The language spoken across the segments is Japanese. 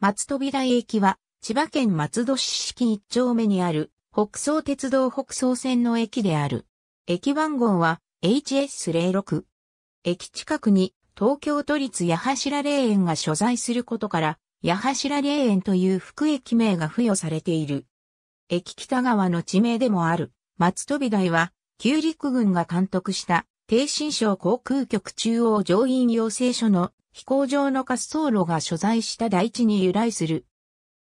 松戸台駅は、千葉県松戸市式一丁目にある、北総鉄道北総線の駅である。駅番号は HS06。駅近くに東京都立八柱霊園が所在することから、八柱霊園という副駅名が付与されている。駅北側の地名でもある、松戸台は、旧陸軍が監督した、低新省航空局中央乗員養成所の飛行場の滑走路が所在した大地に由来する。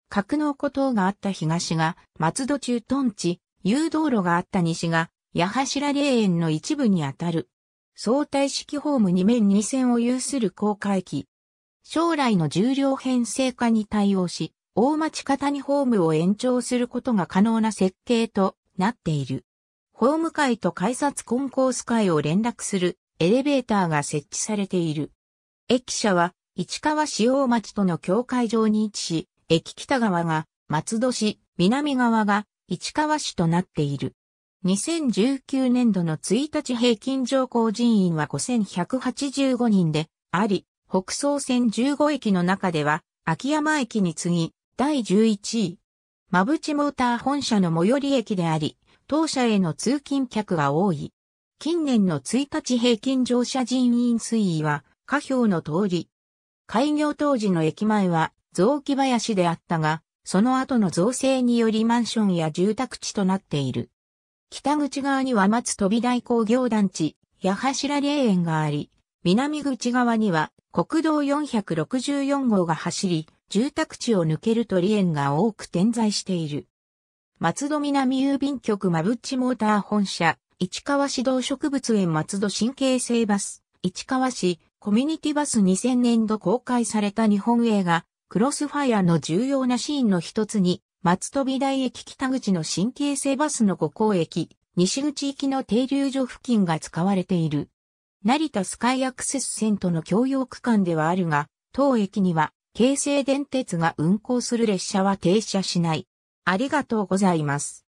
格納孤等があった東が松戸中屯地、誘導路があった西が八柱霊園の一部にあたる。相対式ホーム2面2線を有する航海機。将来の重量編成化に対応し、大町方にホームを延長することが可能な設計となっている。ホーム階と改札コンコース階を連絡するエレベーターが設置されている。駅舎は、市川市大町との境界上に位置し、駅北側が松戸市、南側が市川市となっている。2019年度の1日平均乗降人員は5185人であり、北総線15駅の中では、秋山駅に次ぎ、第11位。まぶちモーター本社の最寄り駅であり、当社への通勤客が多い。近年の1日平均乗車人員推移は、下表の通り。開業当時の駅前は雑木林であったが、その後の造成によりマンションや住宅地となっている。北口側には松飛大工業団地、八柱霊園があり、南口側には国道464号が走り、住宅地を抜ける鳥園が多く点在している。松戸南郵便局まぶっちモーター本社、市川市動植物園松戸神経性バス、市川市コミュニティバス2000年度公開された日本映画、クロスファイアの重要なシーンの一つに、松飛台駅北口の新京成バスの五行駅、西口行きの停留所付近が使われている。成田スカイアクセス線との共用区間ではあるが、当駅には、京成電鉄が運行する列車は停車しない。ありがとうございます。